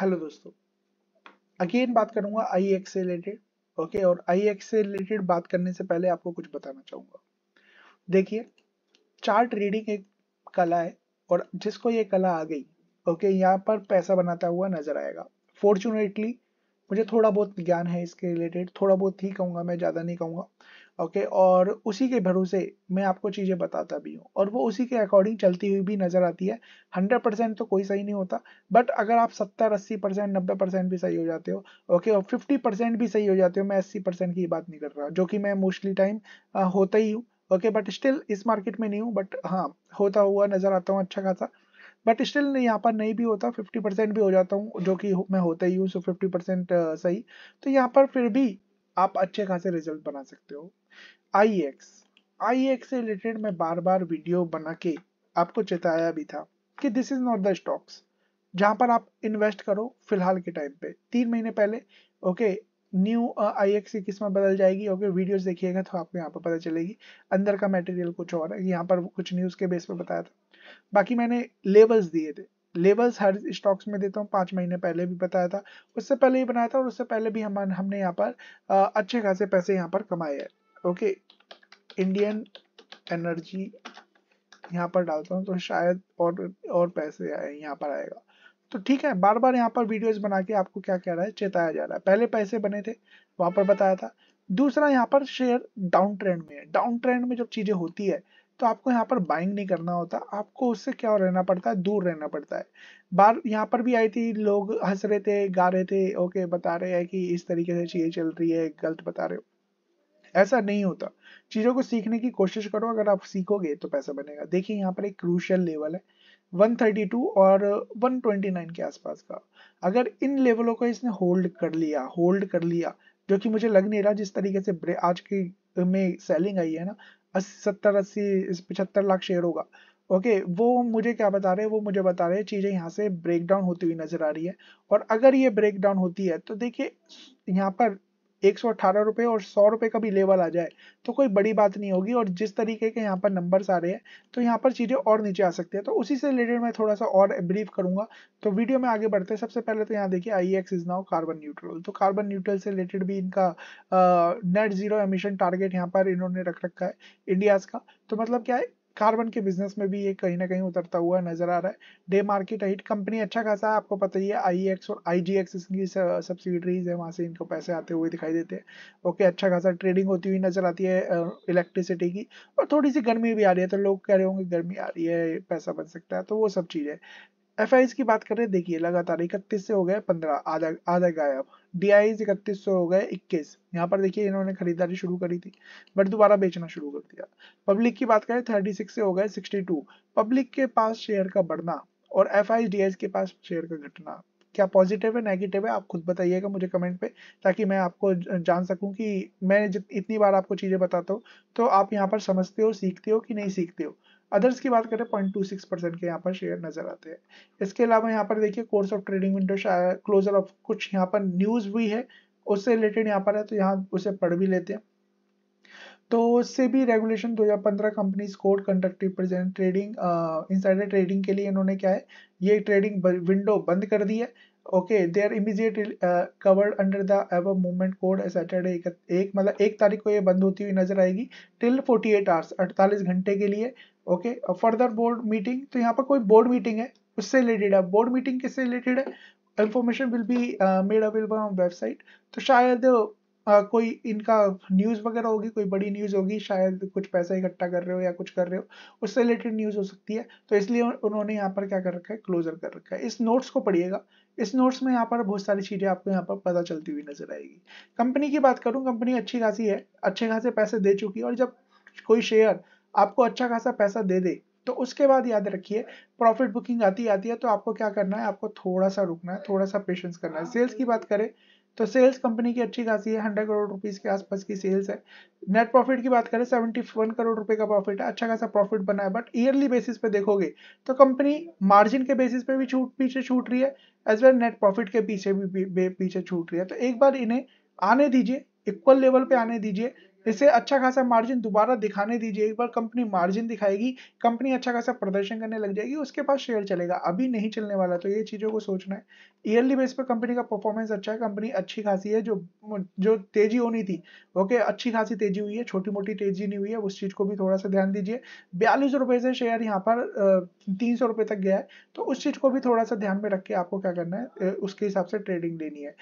hello दोस्तों again बात करूंगा आई एक्स से रिलेटेड ओके और आई एक्स से रिलेटेड बात करने से पहले आपको कुछ बताना चाहूंगा देखिए चार्ट रीडिंग एक कला है और जिसको ये कला आ गई ओके यहाँ पर पैसा बनाता हुआ नजर आएगा फॉर्चुनेटली मुझे थोड़ा बहुत ज्ञान है इसके रिलेटेड थोड़ा बहुत ही कहूंगा मैं ज़्यादा नहीं कहूंगा ओके और उसी के भरोसे मैं आपको चीज़ें बताता भी हूँ और वो उसी के अकॉर्डिंग चलती हुई भी नज़र आती है हंड्रेड परसेंट तो कोई सही नहीं होता बट अगर आप सत्तर अस्सी परसेंट नब्बे परसेंट भी सही हो जाते हो ओके और फिफ्टी परसेंट भी सही हो जाते हो मैं अस्सी परसेंट की बात नहीं कर रहा जो कि मैं मोस्टली टाइम होता ही हूँ ओके बट स्टिल इस मार्केट में नहीं हूँ बट हाँ होता हुआ नज़र आता हूँ अच्छा खासा बट स्टिल यहाँ पर नहीं भी होता फिफ्टी परसेंट भी हो जाता हूँ जो कि मैं होता ही हूँ सो फिफ्टी परसेंट सही तो यहाँ पर फिर भी आप अच्छे खासे रिजल्ट बना सकते हो आई एक्स आई एक्स से रिलेटेड मैं बार बार वीडियो बना के आपको चेताया भी था कि this is not the stocks जहां पर आप इन्वेस्ट करो फिलहाल के टाइम पे तीन महीने पहले ओके न्यू आई एक्स की किस्मत बदल जाएगी ओके वीडियोस देखिएगा तो आपको यहाँ पर पता चलेगी अंदर का मटेरियल कुछ और है यहाँ पर कुछ न्यूज़ के बेस पर बताया था बाकी मैंने लेवल्स दिए थे लेवल्स हर स्टॉक्स में देता हूँ पांच महीने पहले भी बताया था उससे पहले ही बनाया था और उससे पहले भी हम हमने यहाँ पर आ, अच्छे खासे पैसे यहाँ पर कमाए हैं ओके इंडियन एनर्जी यहाँ पर डालता हूँ तो शायद और और पैसे आए यहाँ पर आएगा तो ठीक है बार बार यहाँ पर वीडियोस बना के आपको क्या कह रहा है चेताया जा रहा है पहले पैसे बने थे वहां पर बताया था दूसरा यहाँ पर शेयर डाउन ट्रेंड में है डाउन ट्रेंड में जब चीजें होती है तो आपको यहाँ पर बाइंग नहीं करना होता आपको उससे क्या रहना पड़ता है दूर रहना पड़ता है बार यहाँ पर भी आई थी लोग हंस रहे थे गा रहे थे ओके बता रहे हैं कि इस तरीके से चीजें चल रही है गलत बता रहे हो ऐसा नहीं होता चीज़ों को सीखने की कोशिश करो अगर आप सीखोगे तो पैसा बनेगा देखिए यहाँ पर एक क्रूशियल लेवल है 132 और 129 के आसपास का अगर इन लेवलों को इसने होल्ड कर लिया होल्ड कर लिया जो कि मुझे लग नहीं रहा जिस तरीके से आज के में सेलिंग आई है ना अस्सी सत्तर अस्सी पचहत्तर लाख शेयर होगा ओके वो मुझे क्या बता रहे हैं वो मुझे बता रहे हैं चीज़ें यहाँ से ब्रेक डाउन होती हुई नज़र आ रही है और अगर ये ब्रेक डाउन होती है तो देखिए यहाँ पर एक सौ अठारह रुपये और सौ रुपये का भी लेवल आ जाए तो कोई बड़ी बात नहीं होगी और जिस तरीके के यहाँ पर नंबर्स आ रहे हैं तो यहाँ पर चीज़ें और नीचे आ सकती है तो उसी से रिलेटेड मैं थोड़ा सा और ब्रीफ करूँगा तो वीडियो में आगे बढ़ते हैं सबसे पहले तो यहाँ देखिए I X is now carbon neutral तो कार्बन न्यूट्रल से रिलेटेड भी इनका नेट जीरो एमिशन टारगेट यहाँ पर इन्होंने रख रखा है इंडियाज़ का तो मतलब क्या है कार्बन के बिजनेस में भी ये कहीं ना कहीं उतरता हुआ नजर आ रहा है डे मार्केट हिट कंपनी अच्छा खासा है आपको पता ही है आई एक्स e और आई जी एक्स इसकी सब्सिडरीज है वहाँ से इनको पैसे आते हुए दिखाई देते हैं ओके अच्छा खासा ट्रेडिंग होती हुई नजर आती है इलेक्ट्रिसिटी की और थोड़ी सी गर्मी भी आ रही है तो लोग कह रहे होंगे गर्मी आ रही है पैसा बन सकता है तो वो सब चीज़ है एफ की बात करें देखिए लगातार इकतीस से हो गए पंद्रह आधा आधा गायब डी आई इकतीस से हो गए इक्कीस यहाँ पर देखिए इन्होंने खरीदारी शुरू करी थी बट दोबारा बेचना शुरू कर दिया पब्लिक की बात करें थर्टी सिक्स से हो गए सिक्सटी टू पब्लिक के पास शेयर का बढ़ना और एफ आई के पास शेयर का घटना क्या पॉजिटिव है नेगेटिव है आप खुद बताइएगा मुझे कमेंट पे ताकि मैं आपको जान सकूं कि मैं इतनी बार आपको चीज़ें बताता हूँ तो आप यहाँ पर समझते हो सीखते हो कि नहीं सीखते हो अदर्स की बात करें पॉइंट टू सिक्स परसेंट के यहाँ पर शेयर नजर आते हैं इसके अलावा यहाँ पर देखिए course of trading window closure of कुछ यहाँ पर न्यूज भी है उससे रिलेटेड यहाँ पर है तो यहाँ उसे पढ़ भी लेते हैं तो उससे भी regulation 2015 companies code conductive present trading insider trading के लिए इन्होंने क्या है ये ट्रेडिंग विंडो बंद कर दी है okay they are immediate covered under the ever movement code Saturday एक, मतलब एक तारीख को ये बंद होती हुई नजर आएगी टिल 48 एट आवर्स अड़तालीस घंटे के लिए ओके फर्दर बोर्ड मीटिंग तो यहाँ पर कोई बोर्ड मीटिंग है उससे रिलेटेड है बोर्ड मीटिंग किससे रिलेटेड है information will be made available on website तो शायद uh, कोई इनका न्यूज़ वगैरह होगी कोई बड़ी न्यूज़ होगी शायद कुछ पैसा इकट्ठा कर रहे हो या कुछ कर रहे हो उससे रिलेटेड न्यूज़ हो सकती है तो इसलिए उन्होंने यहाँ पर क्या कर रखा है क्लोजर कर रखा है इस नोट्स को पढ़िएगा इस नोट्स में यहाँ पर बहुत सारी चीज़ें आपको यहाँ पर पता चलती हुई नजर आएगी कंपनी की बात करूँ कंपनी अच्छी खासी है अच्छे खासे पैसे दे चुकी है और जब कोई शेयर आपको अच्छा खासा पैसा दे दे तो उसके बाद याद रखिए प्रॉफिट बुकिंग आती आती है तो आपको क्या करना है आपको थोड़ा सा रुकना है थोड़ा सा पेशेंस करना है सेल्स हाँ, की बात करें तो सेल्स कंपनी की अच्छी खासी है हंड्रेड करोड़ रुपीज के आसपास की सेल्स है नेट प्रॉफिट की बात करें सेवेंटी वन करोड़ रुपए का प्रॉफिट है अच्छा खासा प्रॉफिट बना है बट ईयरली बेसिस पे देखोगे तो कंपनी मार्जिन के बेसिस पे भी छूट पीछे छूट रही है एज वेल नेट प्रॉफिट के पीछे भी पीछे छूट रही है तो एक बार इन्हें आने दीजिए इक्वल लेवल पे आने दीजिए इसे अच्छा खासा मार्जिन दोबारा दिखाने दीजिए एक बार कंपनी मार्जिन दिखाएगी कंपनी अच्छा खासा प्रदर्शन करने लग जाएगी उसके बाद शेयर चलेगा अभी नहीं चलने वाला तो ये चीज़ों को सोचना है ईयरली बेस पर कंपनी का परफॉर्मेंस अच्छा है कंपनी अच्छी खासी है जो जो तेजी होनी थी ओके अच्छी खासी तेजी हुई है छोटी मोटी तेजी नहीं हुई है उस चीज़ को भी थोड़ा सा ध्यान दीजिए बयालीस रुपए से शेयर यहाँ पर तीन सौ रुपए तक गया है तो उस चीज़ को भी थोड़ा सा ध्यान में रख के आपको क्या करना है उसके हिसाब से ट्रेडिंग लेनी है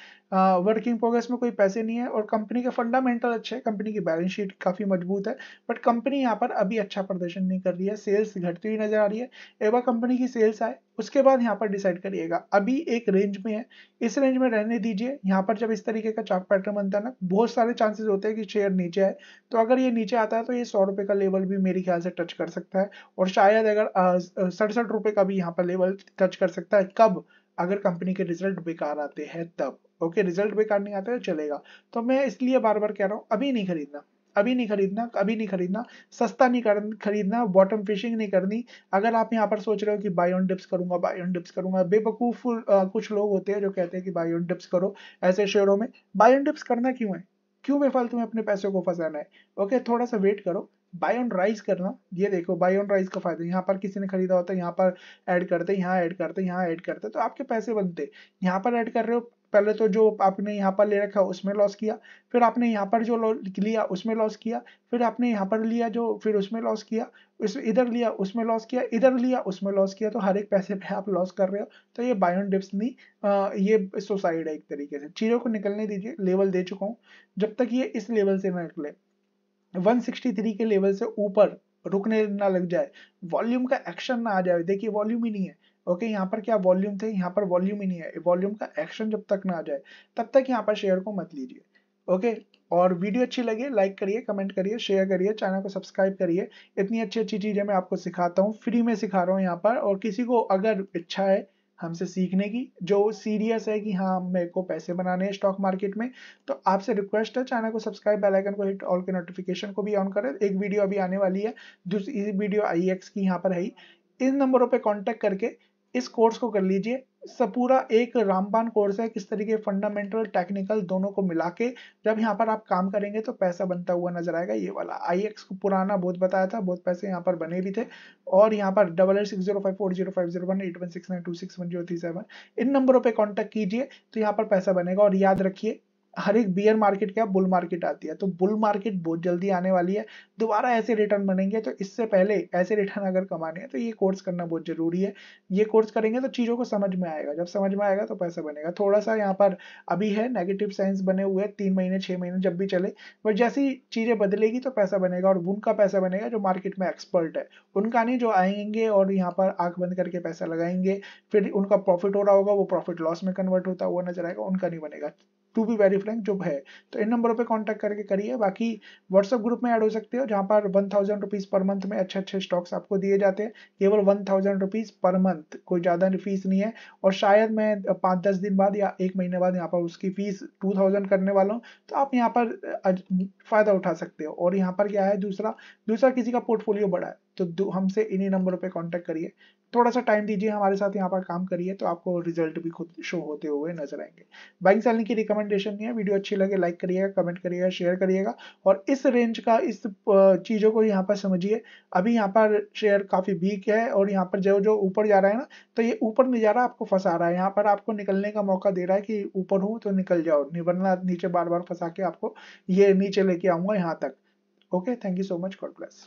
वर्किंग प्रोग्रेस में कोई पैसे नहीं है और कंपनी के फंडामेंटल अच्छे है कंपनी की बैलेंस शीट काफ़ी मजबूत है बट कंपनी यहाँ पर अभी अच्छा प्रदर्शन नहीं कर रही है सेल्स घटती हुई नजर आ रही है एक बार कंपनी की सेल्स आए उसके बाद यहाँ पर डिसाइड करिएगा अभी एक रेंज में है इस रेंज में रहने दीजिए यहाँ पर जब इस तरीके का चाप पैटर्न बनता है ना बहुत सारे चांसेस होते हैं कि शेयर नीचे आए तो अगर ये नीचे आता है तो ये सौ रुपए का लेवल भी मेरे ख्याल से टच कर सकता है और शायद अगर सड़सठ रुपए का भी यहाँ पर लेवल टच कर सकता है कब अगर कंपनी के रिजल्ट बेकार आते हैं तब ओके रिजल्ट बेकार नहीं आते तो चलेगा तो मैं इसलिए बार बार कह रहा हूँ अभी नहीं खरीदना अभी नहीं खरीदना अभी नहीं खरीदना सस्ता नहीं कर, खरीदना बॉटम फिशिंग नहीं करनी अगर आप यहाँ पर सोच रहे हो कि बाय ऑन डिप्स करूंगा बाय ऑन डिप्स करूंगा बेवकूफ कुछ लोग होते हैं जो कहते हैं कि बाय ऑन डिप्स करो ऐसे शेयरों में बाय ऑन डिप्स करना क्यों है क्यों बेफालतू में अपने पैसे को फंसाना है ओके थोड़ा सा वेट करो बाय ऑन राइज करना ये देखो बाय ऑन राइज का फायदा यहाँ पर किसी ने खरीदा होता है यहाँ पर ऐड करते यहाँ ऐड करते यहाँ ऐड करते तो आपके पैसे बनते यहाँ पर ऐड कर रहे हो पहले तो जो आपने यहाँ पर ले रखा उसमें लॉस किया फिर आपने यहाँ पर जो लिया उसमें लॉस किया फिर आपने यहाँ पर लिया जो फिर उसमें लॉस किया इस इधर लिया उसमें लॉस किया इधर लिया उसमें लॉस किया तो हर एक पैसे पे आप लॉस कर रहे हो तो ये बायोन डिप्स नहीं ये सुसाइड है एक तरीके से चीज़ों को निकलने दीजिए लेवल दे चुका हूँ जब तक ये इस लेवल से ना निकले वन के लेवल से ऊपर रुकने ना लग जाए वॉल्यूम का एक्शन ना आ जाए देखिए वॉल्यूम ही नहीं है ओके यहाँ पर क्या वॉल्यूम थे यहाँ पर वॉल्यूम ही नहीं है वॉल्यूम का एक्शन जब तक ना आ जाए तब तक यहाँ पर शेयर को मत लीजिए ओके और वीडियो अच्छी लगे लाइक करिए कमेंट करिए शेयर करिए चैनल को सब्सक्राइब करिए इतनी अच्छी अच्छी चीज़ें मैं आपको सिखाता हूँ फ्री में सिखा रहा हूँ यहाँ पर और किसी को अगर इच्छा है हमसे सीखने की जो सीरियस है कि हाँ मेरे को पैसे बनाने हैं स्टॉक मार्केट में तो आपसे रिक्वेस्ट है चैनल को सब्सक्राइब बेल आइकन को हिट ऑल के नोटिफिकेशन को भी ऑन करें एक वीडियो अभी आने वाली है दूसरी वीडियो आई एक्स की यहाँ पर है इन नंबरों पे कांटेक्ट करके इस कोर्स को कर लीजिए सब पूरा एक रामबान कोर्स है किस तरीके फंडामेंटल टेक्निकल दोनों को मिला के जब यहाँ पर आप काम करेंगे तो पैसा बनता हुआ नजर आएगा ये वाला आई एक्स को पुराना बहुत बताया था बहुत पैसे यहाँ पर बने भी थे और यहाँ पर double eight six zero five four zero five zero one eight one six nine two six one zero three seven इन नंबरों पर कॉन्टेक्ट कीजिए तो यहाँ पर पैसा बनेगा और याद रखिए हर एक बियर मार्केट क्या बुल मार्केट आती है तो बुल मार्केट बहुत जल्दी आने वाली है दोबारा ऐसे रिटर्न बनेंगे तो इससे पहले ऐसे रिटर्न अगर कमाने हैं तो ये कोर्स करना बहुत जरूरी है ये कोर्स करेंगे तो चीज़ों को समझ में आएगा जब समझ में आएगा तो पैसा बनेगा थोड़ा सा यहाँ पर अभी है नेगेटिव साइंस बने हुए हैं तीन महीने छह महीने जब भी चले बट जैसी चीज़ें बदलेगी तो पैसा बनेगा और उनका पैसा बनेगा जो मार्केट में एक्सपर्ट है उनका नहीं जो आएंगे और यहाँ पर आंख बंद करके पैसा लगाएंगे फिर उनका प्रॉफिट हो रहा होगा वो प्रॉफिट लॉस में कन्वर्ट होता हुआ नजर आएगा उनका नहीं बनेगा टू बी वेरी फ्रेंक जो है तो इन नंबरों पे कांटेक्ट करके करिए बाकी व्हाट्सअप ग्रुप में ऐड हो सकते हो जहाँ पर one thousand rupees per month में अच्छे अच्छे स्टॉक्स आपको दिए जाते हैं केवल one thousand rupees per month कोई ज़्यादा फीस नहीं है और शायद मैं पाँच दस दिन बाद या एक महीने बाद यहाँ पर उसकी फीस टू थाउजेंड करने वाला हूँ तो आप यहाँ पर फ़ायदा उठा सकते हो और यहाँ पर क्या है दूसरा दूसरा किसी का पोर्टफोलियो बड़ा है तो हमसे इन्हीं नंबरों पे कांटेक्ट करिए थोड़ा सा टाइम दीजिए हमारे साथ यहाँ पर काम करिए तो आपको रिजल्ट भी खुद शो होते हुए नजर आएंगे बाइक सेलिंग की रिकमेंडेशन है वीडियो अच्छी लगे लाइक करिएगा कमेंट करिएगा शेयर करिएगा और इस रेंज का इस चीज़ों को यहाँ पर समझिए अभी यहाँ पर शेयर काफ़ी वीक है और यहाँ पर जो जो ऊपर जा रहा है ना तो ये ऊपर नहीं जा रहा आपको फंसा रहा है यहाँ पर आपको निकलने का मौका दे रहा है कि ऊपर हूँ तो निकल जाओ निबरना नीचे बार बार फंसा के आपको ये नीचे लेके आऊंगा यहाँ तक okay thank you so much God bless